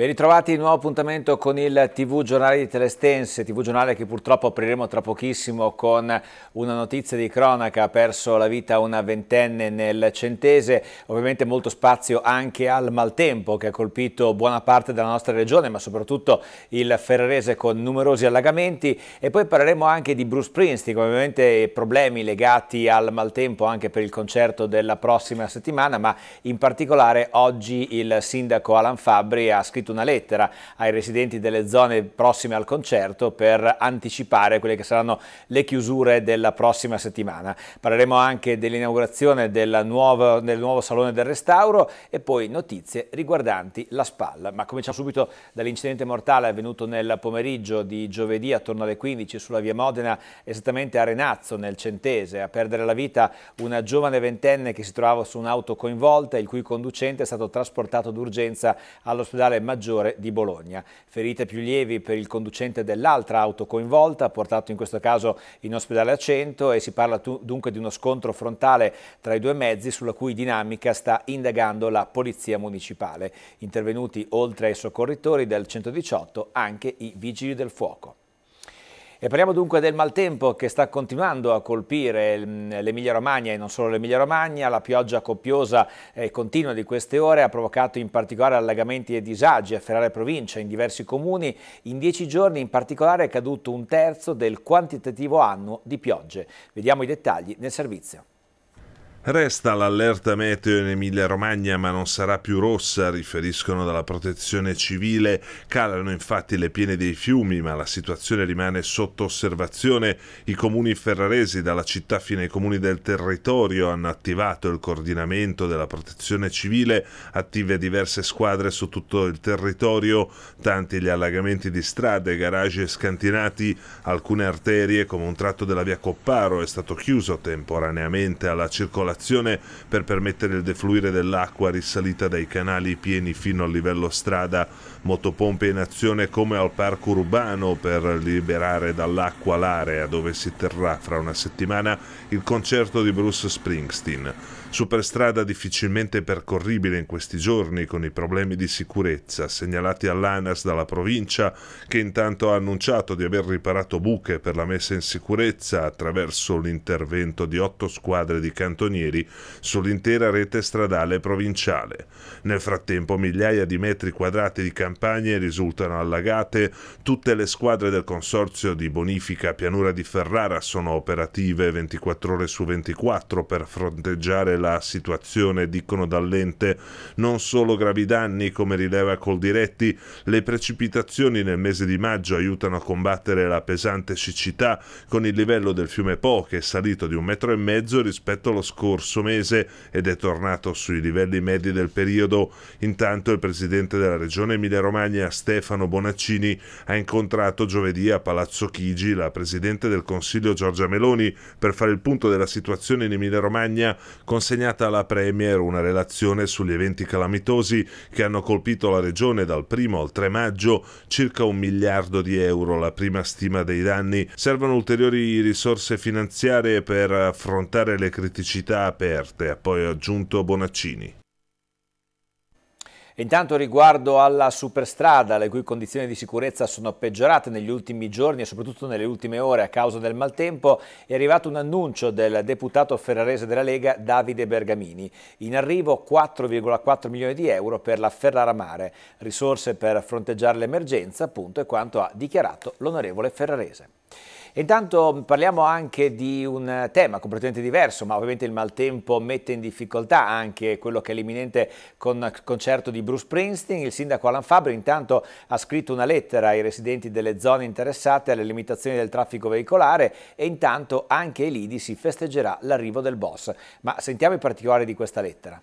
Ben ritrovati, nuovo appuntamento con il TV Giornale di Telestense, TV Giornale che purtroppo apriremo tra pochissimo con una notizia di cronaca, ha perso la vita una ventenne nel Centese, ovviamente molto spazio anche al maltempo che ha colpito buona parte della nostra regione, ma soprattutto il Ferrarese con numerosi allagamenti e poi parleremo anche di Bruce Princeton, ovviamente problemi legati al maltempo anche per il concerto della prossima settimana, ma in particolare oggi il sindaco Alan Fabri ha scritto uscita una lettera ai residenti delle zone prossime al concerto per anticipare quelle che saranno le chiusure della prossima settimana. Parleremo anche dell'inaugurazione del nuovo, del nuovo Salone del Restauro e poi notizie riguardanti la spalla. Ma cominciamo subito dall'incidente mortale avvenuto nel pomeriggio di giovedì attorno alle 15 sulla via Modena, esattamente a Renazzo, nel Centese. A perdere la vita una giovane ventenne che si trovava su un'auto coinvolta, il cui conducente è stato trasportato d'urgenza all'ospedale Maggiore Maggiore di Bologna. Ferite più lievi per il conducente dell'altra auto coinvolta, portato in questo caso in ospedale a 100 e si parla dunque di uno scontro frontale tra i due mezzi sulla cui dinamica sta indagando la Polizia Municipale. Intervenuti oltre ai soccorritori del 118 anche i Vigili del Fuoco. E parliamo dunque del maltempo che sta continuando a colpire mm, l'Emilia Romagna e non solo l'Emilia Romagna, la pioggia copiosa e eh, continua di queste ore ha provocato in particolare allagamenti e disagi a Ferrara provincia in diversi comuni, in dieci giorni in particolare è caduto un terzo del quantitativo annuo di piogge. Vediamo i dettagli nel servizio. Resta l'allerta meteo in Emilia-Romagna ma non sarà più rossa, riferiscono dalla protezione civile. Calano infatti le piene dei fiumi ma la situazione rimane sotto osservazione. I comuni ferraresi dalla città fino ai comuni del territorio hanno attivato il coordinamento della protezione civile, attive diverse squadre su tutto il territorio, tanti gli allagamenti di strade, garage e scantinati, alcune arterie come un tratto della via Copparo è stato chiuso temporaneamente alla circolazione circolazione per permettere il defluire dell'acqua risalita dai canali pieni fino al livello strada motopompe in azione come al parco urbano per liberare dall'acqua l'area dove si terrà fra una settimana il concerto di Bruce Springsteen. Superstrada difficilmente percorribile in questi giorni con i problemi di sicurezza segnalati all'ANAS dalla provincia che intanto ha annunciato di aver riparato buche per la messa in sicurezza attraverso l'intervento di otto squadre di cantonieri sull'intera rete stradale provinciale. Nel frattempo migliaia di metri quadrati di camminate campagne risultano allagate, tutte le squadre del consorzio di bonifica pianura di Ferrara sono operative 24 ore su 24 per fronteggiare la situazione, dicono dall'ente, non solo gravi danni come rileva Coldiretti, le precipitazioni nel mese di maggio aiutano a combattere la pesante siccità con il livello del fiume Po che è salito di un metro e mezzo rispetto allo scorso mese ed è tornato sui livelli medi del periodo. Intanto il presidente della regione Emilia Romagna Stefano Bonaccini ha incontrato giovedì a Palazzo Chigi la Presidente del Consiglio Giorgia Meloni per fare il punto della situazione in Emilia Romagna, consegnata alla Premier una relazione sugli eventi calamitosi che hanno colpito la regione dal 1 al 3 maggio, circa un miliardo di euro la prima stima dei danni. Servono ulteriori risorse finanziarie per affrontare le criticità aperte, ha poi aggiunto Bonaccini. Intanto riguardo alla superstrada, le cui condizioni di sicurezza sono peggiorate negli ultimi giorni e soprattutto nelle ultime ore a causa del maltempo, è arrivato un annuncio del deputato ferrarese della Lega Davide Bergamini. In arrivo 4,4 milioni di euro per la Ferrara Mare, risorse per fronteggiare l'emergenza appunto è quanto ha dichiarato l'onorevole ferrarese. Intanto parliamo anche di un tema completamente diverso, ma ovviamente il maltempo mette in difficoltà anche quello che è l'imminente con concerto di Bruce Princeton. Il sindaco Alan Fabri intanto ha scritto una lettera ai residenti delle zone interessate alle limitazioni del traffico veicolare e intanto anche ai lidi si festeggerà l'arrivo del boss. Ma sentiamo i particolari di questa lettera.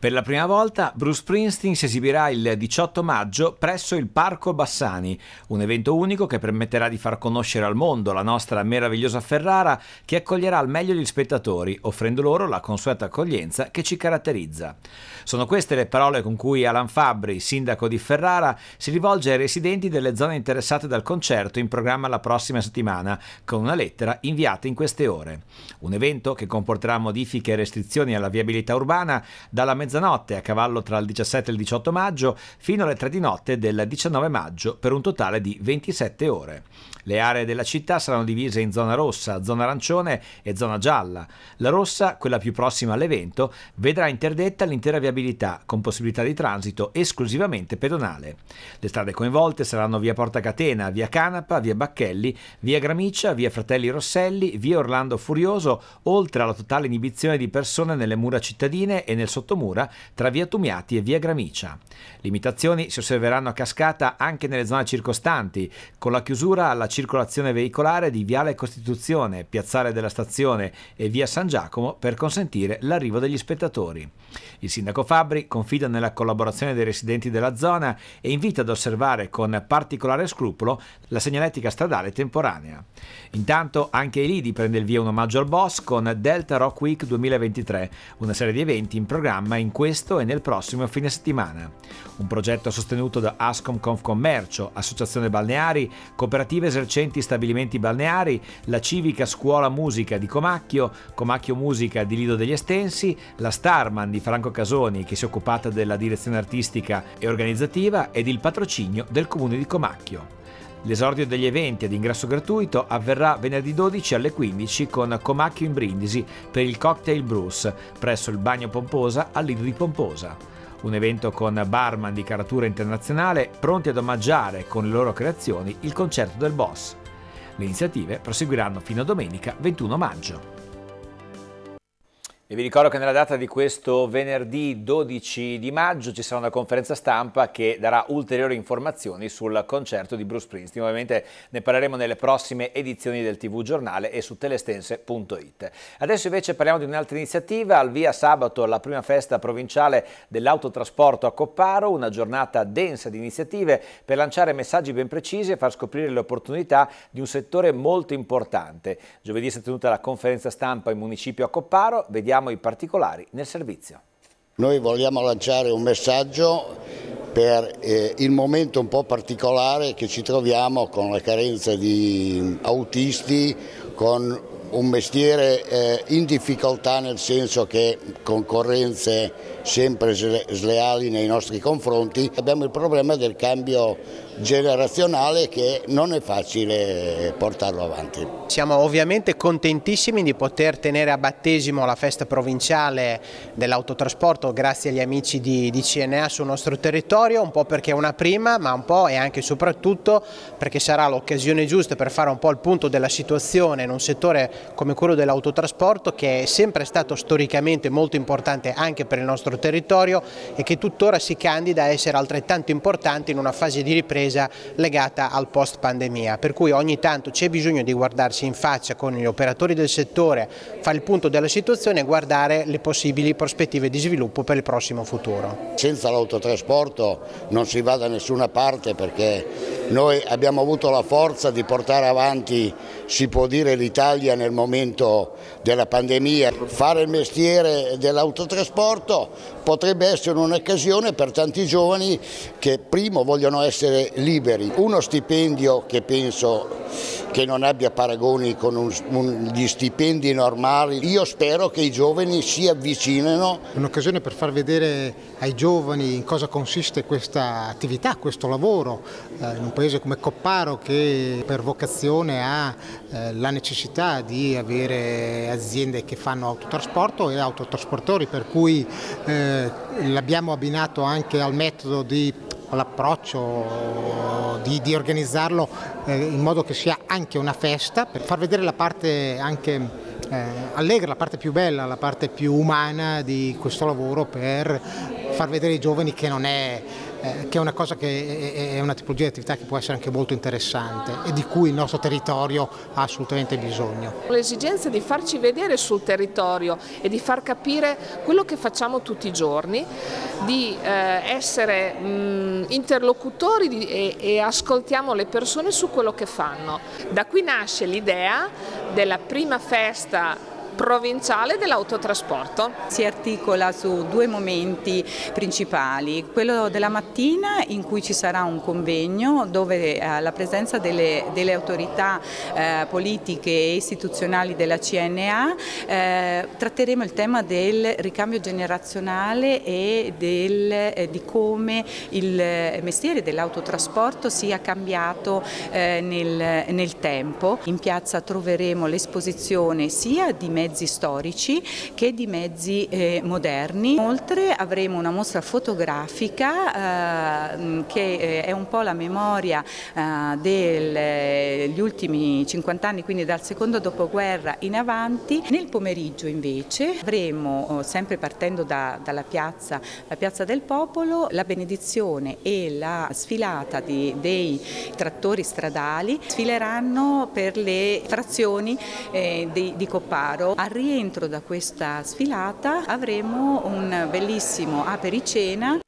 Per la prima volta Bruce Springsteen si esibirà il 18 maggio presso il Parco Bassani, un evento unico che permetterà di far conoscere al mondo la nostra meravigliosa Ferrara che accoglierà al meglio gli spettatori, offrendo loro la consueta accoglienza che ci caratterizza. Sono queste le parole con cui Alan Fabri, sindaco di Ferrara, si rivolge ai residenti delle zone interessate dal concerto in programma la prossima settimana, con una lettera inviata in queste ore. Un evento che comporterà modifiche e restrizioni alla viabilità urbana dalla mezzanotte mezzanotte a cavallo tra il 17 e il 18 maggio fino alle 3 di notte del 19 maggio per un totale di 27 ore. Le aree della città saranno divise in zona rossa, zona arancione e zona gialla. La rossa, quella più prossima all'evento, vedrà interdetta l'intera viabilità, con possibilità di transito esclusivamente pedonale. Le strade coinvolte saranno via Porta Catena, via Canapa, via Bacchelli, via Gramicia, via Fratelli Rosselli, via Orlando Furioso, oltre alla totale inibizione di persone nelle mura cittadine e nel sottomura tra via Tumiati e via Gramicia. Limitazioni si osserveranno a cascata anche nelle zone circostanti, con la chiusura alla città circolazione veicolare di Viale Costituzione, Piazzale della Stazione e Via San Giacomo per consentire l'arrivo degli spettatori. Il sindaco Fabri confida nella collaborazione dei residenti della zona e invita ad osservare con particolare scrupolo la segnaletica stradale temporanea. Intanto anche ai Lidi prende il via un omaggio al boss con Delta Rock Week 2023, una serie di eventi in programma in questo e nel prossimo fine settimana. Un progetto sostenuto da Ascom Conf Commercio, associazione balneari, cooperative esercizi Marcenti Stabilimenti Balneari, la Civica Scuola Musica di Comacchio, Comacchio Musica di Lido degli Estensi, la Starman di Franco Casoni che si è occupata della direzione artistica e organizzativa ed il patrocinio del Comune di Comacchio. L'esordio degli eventi ad ingresso gratuito avverrà venerdì 12 alle 15 con Comacchio in Brindisi per il Cocktail Bruce presso il Bagno Pomposa al Lido di Pomposa un evento con barman di caratura internazionale pronti ad omaggiare con le loro creazioni il concerto del boss. Le iniziative proseguiranno fino a domenica 21 maggio. E vi ricordo che nella data di questo venerdì 12 di maggio ci sarà una conferenza stampa che darà ulteriori informazioni sul concerto di Bruce Springsteen. Ovviamente ne parleremo nelle prossime edizioni del TV Giornale e su telestense.it. Adesso invece parliamo di un'altra iniziativa. Al via sabato la prima festa provinciale dell'autotrasporto a Copparo, una giornata densa di iniziative per lanciare messaggi ben precisi e far scoprire le opportunità di un settore molto importante. Giovedì si è tenuta la conferenza stampa in municipio a Copparo. Vediamo Sentiamo i particolari nel servizio. Noi vogliamo lanciare un messaggio per eh, il momento un po' particolare che ci troviamo con la carenza di mm, autisti, con un mestiere eh, in difficoltà nel senso che concorrenze sempre sleali nei nostri confronti. Abbiamo il problema del cambio generazionale che non è facile portarlo avanti. Siamo ovviamente contentissimi di poter tenere a battesimo la festa provinciale dell'autotrasporto grazie agli amici di, di CNA sul nostro territorio, un po' perché è una prima ma un po' e anche e soprattutto perché sarà l'occasione giusta per fare un po' il punto della situazione in un settore come quello dell'autotrasporto che è sempre stato storicamente molto importante anche per il nostro territorio e che tuttora si candida a essere altrettanto importante in una fase di ripresa legata al post pandemia. Per cui ogni tanto c'è bisogno di guardarsi in faccia con gli operatori del settore, fare il punto della situazione e guardare le possibili prospettive di sviluppo per il prossimo futuro. Senza l'autotrasporto non si va da nessuna parte perché noi abbiamo avuto la forza di portare avanti, si può dire, l'Italia nel momento della pandemia. Fare il mestiere dell'autotrasporto potrebbe essere un'occasione per tanti giovani che primo vogliono essere liberi. Uno stipendio che penso che non abbia paragoni con un, un, gli stipendi normali. Io spero che i giovani si avvicinino. Un'occasione per far vedere ai giovani in cosa consiste questa attività, questo lavoro, eh, paese come Copparo che per vocazione ha eh, la necessità di avere aziende che fanno autotrasporto e autotrasportori per cui eh, l'abbiamo abbinato anche al metodo di all'approccio di, di, organizzarlo eh, in modo che sia anche una festa per far vedere la parte anche eh, allegra, la parte più bella, la parte più umana di questo lavoro per far vedere ai giovani che non è eh, che è una cosa che è, è una tipologia di attività che può essere anche molto interessante e di cui il nostro territorio ha assolutamente bisogno. L'esigenza di farci vedere sul territorio e di far capire quello che facciamo tutti i giorni, di eh, essere mh, interlocutori di, e, e ascoltiamo le persone su quello che fanno. Da qui nasce l'idea della prima festa provinciale dell'autotrasporto. Si articola su due momenti principali, quello della mattina in cui ci sarà un convegno dove eh, la presenza delle, delle autorità eh, politiche e istituzionali della CNA eh, tratteremo il tema del ricambio generazionale e del, eh, di come il eh, mestiere dell'autotrasporto sia cambiato eh, nel, nel tempo. In piazza troveremo l'esposizione sia di mezzi mezzi storici che di mezzi eh, moderni. Inoltre avremo una mostra fotografica eh, che eh, è un po' la memoria eh, degli eh, ultimi 50 anni, quindi dal secondo dopoguerra in avanti. Nel pomeriggio invece avremo, oh, sempre partendo da, dalla piazza, la piazza del popolo, la benedizione e la sfilata di, dei trattori stradali sfileranno per le frazioni eh, di, di Copparo. Al rientro da questa sfilata avremo un bellissimo apericena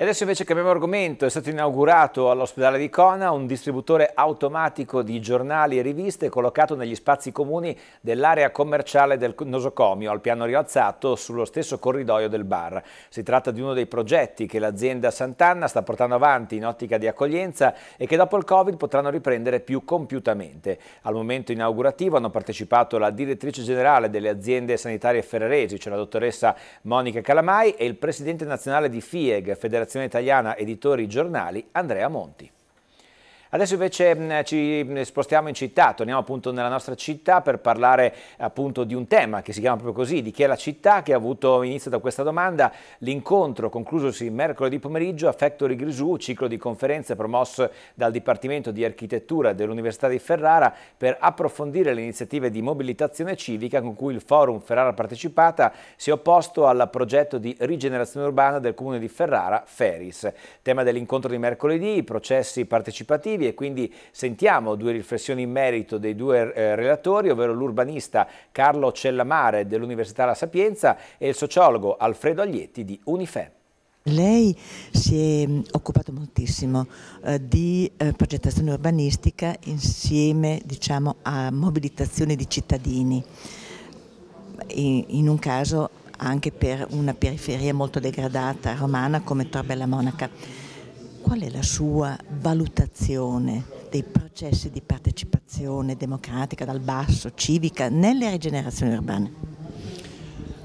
e adesso invece cambiamo argomento, è stato inaugurato all'ospedale di Cona un distributore automatico di giornali e riviste collocato negli spazi comuni dell'area commerciale del nosocomio al piano rialzato sullo stesso corridoio del bar. Si tratta di uno dei progetti che l'azienda Sant'Anna sta portando avanti in ottica di accoglienza e che dopo il Covid potranno riprendere più compiutamente. Al momento inaugurativo hanno partecipato la direttrice generale delle aziende sanitarie ferraresi, cioè la dottoressa Monica Calamai e il presidente nazionale di FIEG, Federazione Associazione Italiana Editori Giornali, Andrea Monti. Adesso invece mm, ci mm, spostiamo in città, torniamo appunto nella nostra città per parlare appunto di un tema che si chiama proprio così, di chi è la città, che ha avuto inizio da questa domanda. L'incontro conclusosi mercoledì pomeriggio a Factory Grisù, ciclo di conferenze promosso dal Dipartimento di Architettura dell'Università di Ferrara per approfondire le iniziative di mobilitazione civica con cui il Forum Ferrara Partecipata si è opposto al progetto di rigenerazione urbana del Comune di Ferrara, Feris. Tema dell'incontro di mercoledì, i processi partecipativi obiettivi e quindi sentiamo due riflessioni in merito dei due eh, relatori, ovvero l'urbanista Carlo Cellamare dell'Università La Sapienza e il sociologo Alfredo Aglietti di Unifem. Lei si è mm, occupato moltissimo eh, di eh, progettazione urbanistica insieme diciamo, a mobilitazione di cittadini, in, in un caso anche per una periferia molto degradata romana come Tor Monaca. Qual è la sua valutazione dei processi di partecipazione democratica dal basso, civica, nelle rigenerazioni urbane?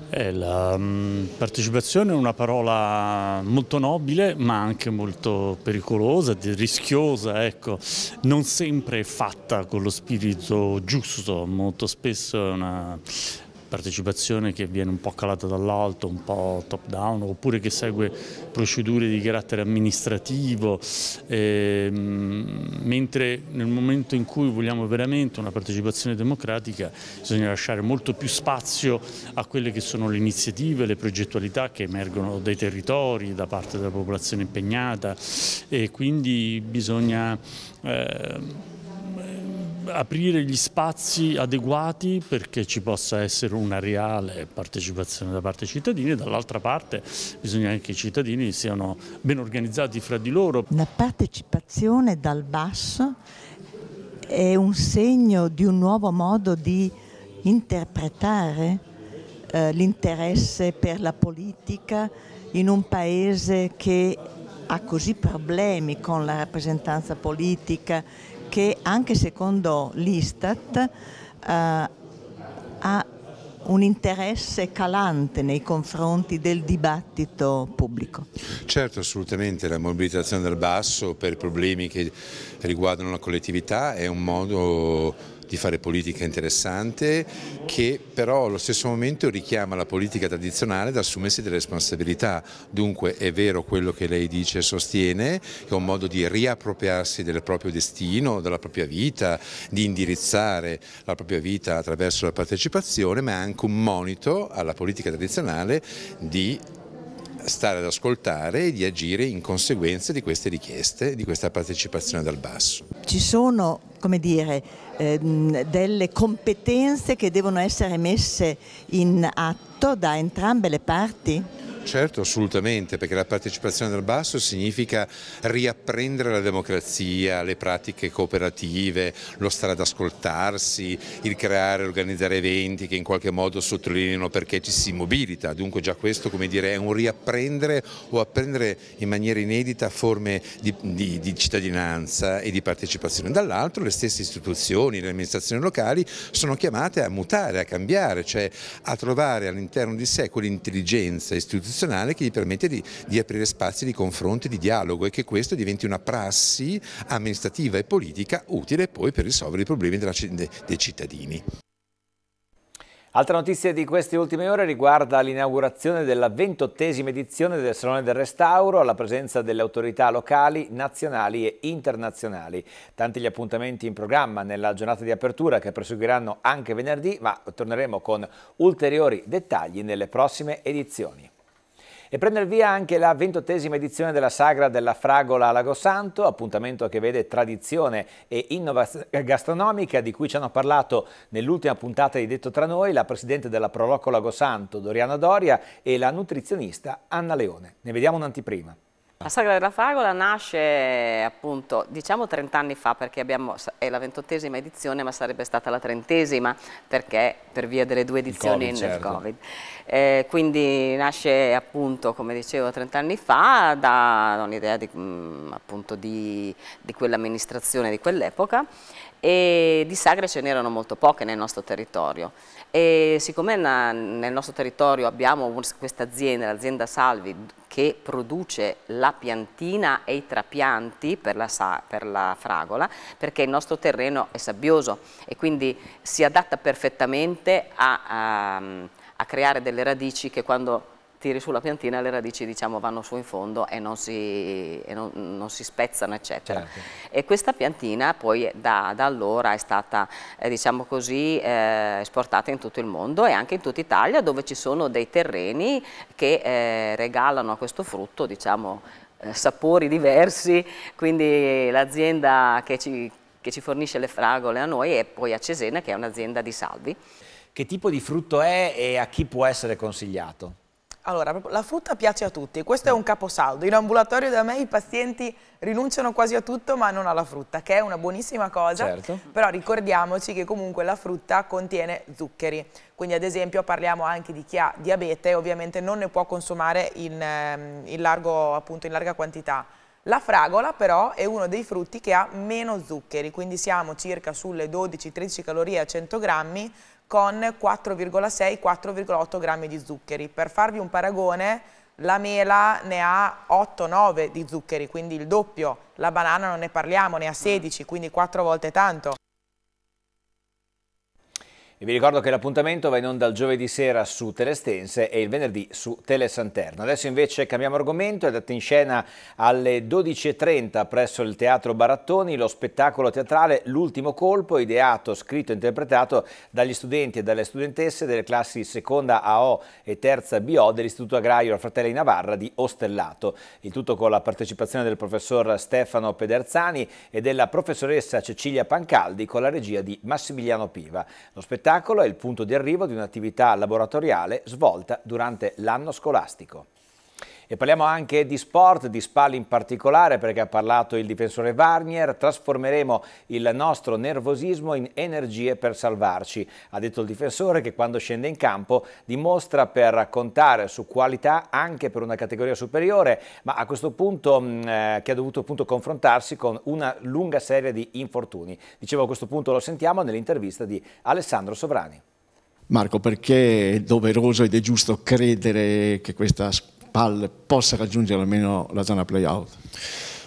Eh, la mm, partecipazione è una parola molto nobile ma anche molto pericolosa, rischiosa, ecco. non sempre fatta con lo spirito giusto, molto spesso è una, partecipazione che viene un po' calata dall'alto, un po' top down, oppure che segue procedure di carattere amministrativo, ehm, mentre nel momento in cui vogliamo veramente una partecipazione democratica bisogna lasciare molto più spazio a quelle che sono le iniziative, le progettualità che emergono dai territori, da parte della popolazione impegnata e quindi bisogna... Ehm, aprire gli spazi adeguati perché ci possa essere una reale partecipazione da parte dei cittadini e dall'altra parte bisogna anche che i cittadini siano ben organizzati fra di loro. La partecipazione dal basso è un segno di un nuovo modo di interpretare eh, l'interesse per la politica in un paese che ha così problemi con la rappresentanza politica che anche secondo l'Istat eh, ha un interesse calante nei confronti del dibattito pubblico. Certo, assolutamente, la mobilitazione dal basso per problemi che riguardano la collettività è un modo di fare politica interessante che però allo stesso momento richiama la politica tradizionale ad assumersi delle responsabilità. Dunque è vero quello che lei dice e sostiene, che è un modo di riappropriarsi del proprio destino, della propria vita, di indirizzare la propria vita attraverso la partecipazione, ma è anche un monito alla politica tradizionale di stare ad ascoltare e di agire in conseguenza di queste richieste, di questa partecipazione dal basso. Ci sono, come dire, ehm, delle competenze che devono essere messe in atto da entrambe le parti? Certo, assolutamente, perché la partecipazione dal basso significa riapprendere la democrazia, le pratiche cooperative, lo stare ad ascoltarsi, il creare, e organizzare eventi che in qualche modo sottolineano perché ci si mobilita. Dunque già questo come dire, è un riapprendere o apprendere in maniera inedita forme di, di, di cittadinanza e di partecipazione. Dall'altro le stesse istituzioni, le amministrazioni locali sono chiamate a mutare, a cambiare, cioè a trovare all'interno di sé quell'intelligenza istituzionale istituzionale che gli permette di, di aprire spazi di confronto e di dialogo e che questo diventi una prassi amministrativa e politica utile poi per risolvere i problemi della, dei cittadini. Altra notizia di queste ultime ore riguarda l'inaugurazione della ventottesima edizione del Salone del Restauro alla presenza delle autorità locali, nazionali e internazionali. Tanti gli appuntamenti in programma nella giornata di apertura che proseguiranno anche venerdì, ma torneremo con ulteriori dettagli nelle prossime edizioni. E prende via anche la ventottesima edizione della Sagra della Fragola a Santo, appuntamento che vede tradizione e innovazione gastronomica di cui ci hanno parlato nell'ultima puntata di Detto Tra Noi la presidente della Proloco Santo, Doriana Doria e la nutrizionista Anna Leone. Ne vediamo un'antiprima. La Sagra della Fragola nasce appunto diciamo 30 anni fa perché abbiamo, è la ventottesima edizione ma sarebbe stata la trentesima perché per via delle due edizioni del Covid. Certo. COVID. Eh, quindi nasce appunto come dicevo 30 anni fa da un'idea di, mm, appunto di, di quell'amministrazione di quell'epoca e di sagre ce n'erano molto poche nel nostro territorio e siccome nel nostro territorio abbiamo questa azienda, l'azienda Salvi che produce la piantina e i trapianti per la, per la, fragola, perché il nostro terreno è sabbioso e quindi si adatta perfettamente a, a, a creare delle radici che quando tiri sulla piantina le radici diciamo, vanno su in fondo e non si, e non, non si spezzano eccetera. Certo. E questa piantina poi da, da allora è stata eh, diciamo così, eh, esportata in tutto il mondo e anche in tutta Italia dove ci sono dei terreni che eh, regalano a questo frutto diciamo, eh, sapori diversi, quindi l'azienda che ci, che ci fornisce le fragole a noi e poi a Cesena che è un'azienda di salvi. Che tipo di frutto è e a chi può essere consigliato? Allora, la frutta piace a tutti, questo è un caposaldo. In ambulatorio da me i pazienti rinunciano quasi a tutto ma non alla frutta, che è una buonissima cosa, certo. però ricordiamoci che comunque la frutta contiene zuccheri, quindi ad esempio parliamo anche di chi ha diabete, ovviamente non ne può consumare in, ehm, in, largo, appunto, in larga quantità la fragola però è uno dei frutti che ha meno zuccheri, quindi siamo circa sulle 12-13 calorie a 100 grammi con 4,6-4,8 grammi di zuccheri. Per farvi un paragone, la mela ne ha 8-9 di zuccheri, quindi il doppio, la banana non ne parliamo, ne ha 16, quindi 4 volte tanto. E vi ricordo che l'appuntamento va in onda il giovedì sera su Telestense e il venerdì su Telesanterno. Adesso invece cambiamo argomento, è dato in scena alle 12.30 presso il Teatro Barattoni lo spettacolo teatrale L'ultimo colpo, ideato, scritto e interpretato dagli studenti e dalle studentesse delle classi seconda AO e terza BO dell'Istituto Agrario Fratelli Navarra di Ostellato. Il tutto con la partecipazione del professor Stefano Pederzani e della professoressa Cecilia Pancaldi con la regia di Massimiliano Piva. Lo spettacolo spettacolo è il punto di arrivo di un'attività laboratoriale svolta durante l'anno scolastico. E parliamo anche di sport, di Spalli in particolare perché ha parlato il difensore Varnier, trasformeremo il nostro nervosismo in energie per salvarci. Ha detto il difensore che quando scende in campo dimostra per contare su qualità anche per una categoria superiore, ma a questo punto mm, eh, che ha dovuto appunto confrontarsi con una lunga serie di infortuni. Dicevo a questo punto lo sentiamo nell'intervista di Alessandro Sovrani. Marco, perché è doveroso ed è giusto credere che questa squadra PAL possa raggiungere almeno la zona playout?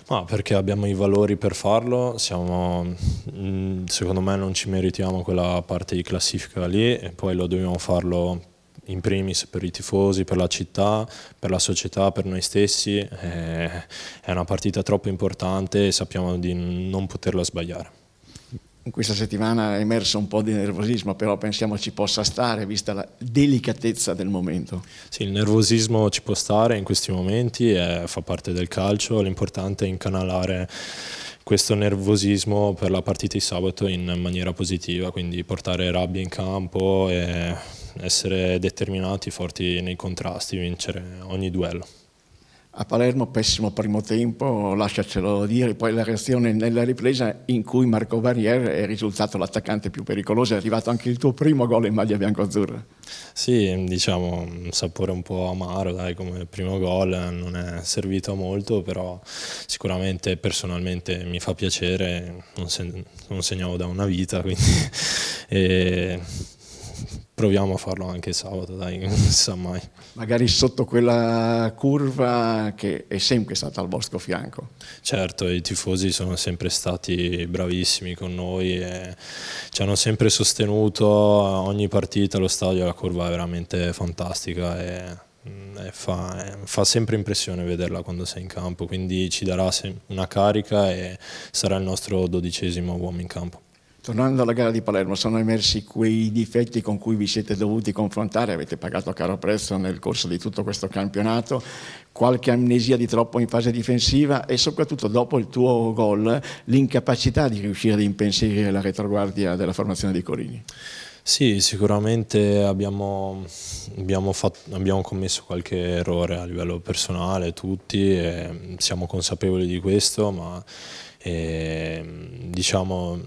No, perché abbiamo i valori per farlo, siamo, mm, secondo me non ci meritiamo quella parte di classifica lì e poi lo dobbiamo farlo in primis per i tifosi, per la città, per la società, per noi stessi. Eh, è una partita troppo importante e sappiamo di non poterla sbagliare questa settimana è emerso un po' di nervosismo, però pensiamo ci possa stare, vista la delicatezza del momento. Sì, il nervosismo ci può stare in questi momenti, eh, fa parte del calcio, l'importante è incanalare questo nervosismo per la partita di sabato in maniera positiva, quindi portare rabbia in campo e essere determinati, forti nei contrasti, vincere ogni duello. A Palermo pessimo primo tempo, lasciacelo dire, poi la reazione nella ripresa in cui Marco Barrier è risultato l'attaccante più pericoloso, è arrivato anche il tuo primo gol in maglia bianco-azzurra. Sì, diciamo un sapore un po' amaro dai, come primo gol, non è servito molto, però sicuramente personalmente mi fa piacere, non, se non segnavo da una vita, quindi... e proviamo a farlo anche sabato, dai, non si sa mai. Magari sotto quella curva che è sempre stata al vostro fianco. Certo, i tifosi sono sempre stati bravissimi con noi e ci hanno sempre sostenuto ogni partita lo stadio, la curva è veramente fantastica e, mm, e fa, e eh, fa sempre impressione vederla quando sei in campo, quindi ci darà una carica e sarà il nostro dodicesimo uomo in campo. Tornando alla gara di Palermo, sono emersi quei difetti con cui vi siete dovuti confrontare, avete pagato a caro prezzo nel corso di tutto questo campionato, qualche amnesia di troppo in fase difensiva e soprattutto dopo il tuo gol l'incapacità di riuscire ad impensierire la retroguardia della formazione di Corini. Sì, sicuramente abbiamo, abbiamo, fatto, abbiamo, commesso qualche errore a livello personale, tutti, siamo consapevoli di questo, ma eh, diciamo,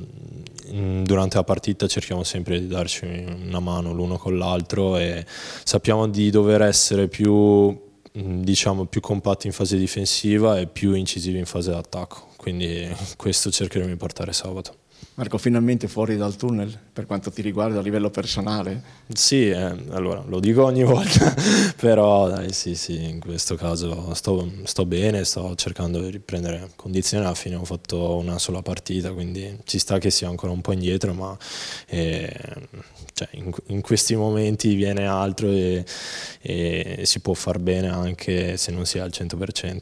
Mm, durante la partita cerchiamo sempre di darci una mano l'uno con l'altro e sappiamo di dover essere più mm, diciamo più compatti in fase difensiva e più incisivi in fase d'attacco quindi questo cercheremo di portare sabato Marco, finalmente fuori dal tunnel per quanto ti riguarda a livello personale? Sì, eh, allora lo dico ogni volta, però dai, sì, sì, in questo caso sto, sto, bene, sto cercando di riprendere condizione, alla fine ho fatto una sola partita, quindi ci sta che sia ancora un po' indietro, ma eh, cioè, in, in, questi momenti viene altro e, e si può far bene anche se non si è al 100%.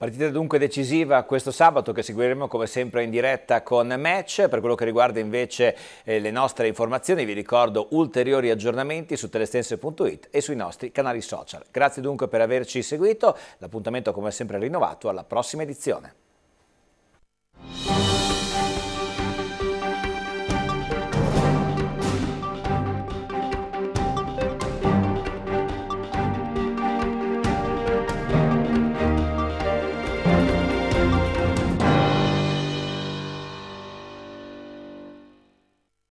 Partita dunque decisiva questo sabato che seguiremo come sempre in diretta con match. Per quello che riguarda invece eh, le nostre informazioni vi ricordo ulteriori aggiornamenti su telestense.it e sui nostri canali social. Grazie dunque per averci seguito, l'appuntamento come sempre rinnovato alla prossima edizione.